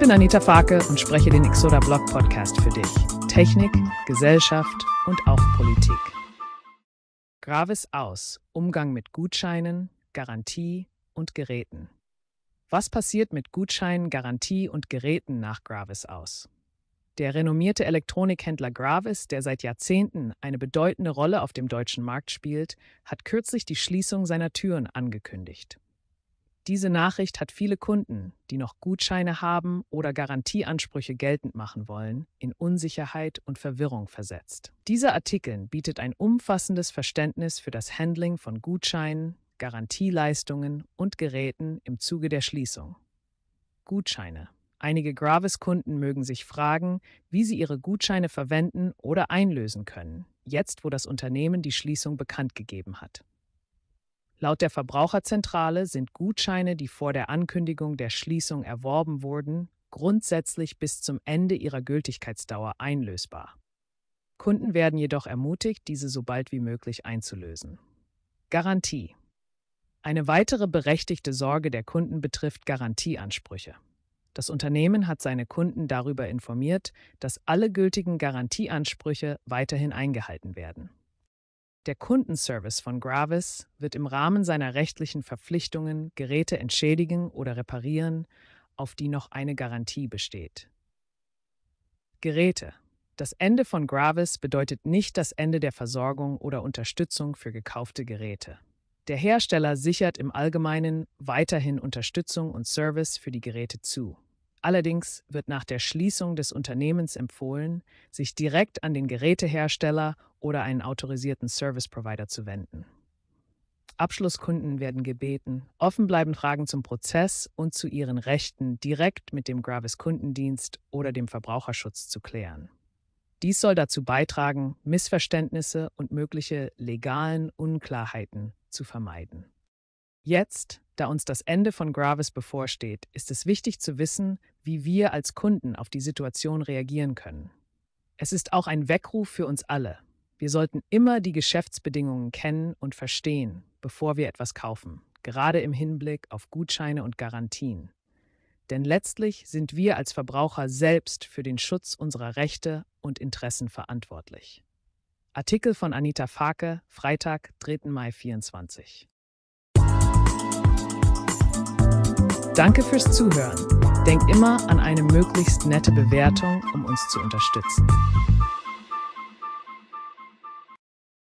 bin Anita Farke und spreche den Exoda Blog Podcast für dich. Technik, Gesellschaft und auch Politik. Gravis aus. Umgang mit Gutscheinen, Garantie und Geräten. Was passiert mit Gutscheinen, Garantie und Geräten nach Gravis aus? Der renommierte Elektronikhändler Gravis, der seit Jahrzehnten eine bedeutende Rolle auf dem deutschen Markt spielt, hat kürzlich die Schließung seiner Türen angekündigt. Diese Nachricht hat viele Kunden, die noch Gutscheine haben oder Garantieansprüche geltend machen wollen, in Unsicherheit und Verwirrung versetzt. Dieser Artikel bietet ein umfassendes Verständnis für das Handling von Gutscheinen, Garantieleistungen und Geräten im Zuge der Schließung. Gutscheine. Einige Gravis-Kunden mögen sich fragen, wie sie ihre Gutscheine verwenden oder einlösen können, jetzt wo das Unternehmen die Schließung bekannt gegeben hat. Laut der Verbraucherzentrale sind Gutscheine, die vor der Ankündigung der Schließung erworben wurden, grundsätzlich bis zum Ende ihrer Gültigkeitsdauer einlösbar. Kunden werden jedoch ermutigt, diese so bald wie möglich einzulösen. Garantie. Eine weitere berechtigte Sorge der Kunden betrifft Garantieansprüche. Das Unternehmen hat seine Kunden darüber informiert, dass alle gültigen Garantieansprüche weiterhin eingehalten werden. Der Kundenservice von Gravis wird im Rahmen seiner rechtlichen Verpflichtungen Geräte entschädigen oder reparieren, auf die noch eine Garantie besteht. Geräte. Das Ende von Gravis bedeutet nicht das Ende der Versorgung oder Unterstützung für gekaufte Geräte. Der Hersteller sichert im Allgemeinen weiterhin Unterstützung und Service für die Geräte zu. Allerdings wird nach der Schließung des Unternehmens empfohlen, sich direkt an den Gerätehersteller oder einen autorisierten Service Provider zu wenden. Abschlusskunden werden gebeten, offen bleiben Fragen zum Prozess und zu ihren Rechten direkt mit dem Gravis Kundendienst oder dem Verbraucherschutz zu klären. Dies soll dazu beitragen, Missverständnisse und mögliche legalen Unklarheiten zu vermeiden. Jetzt, da uns das Ende von Gravis bevorsteht, ist es wichtig zu wissen, wie wir als Kunden auf die Situation reagieren können. Es ist auch ein Weckruf für uns alle, wir sollten immer die Geschäftsbedingungen kennen und verstehen, bevor wir etwas kaufen, gerade im Hinblick auf Gutscheine und Garantien. Denn letztlich sind wir als Verbraucher selbst für den Schutz unserer Rechte und Interessen verantwortlich. Artikel von Anita Farke, Freitag, 3. Mai 24. Danke fürs Zuhören. Denk immer an eine möglichst nette Bewertung, um uns zu unterstützen.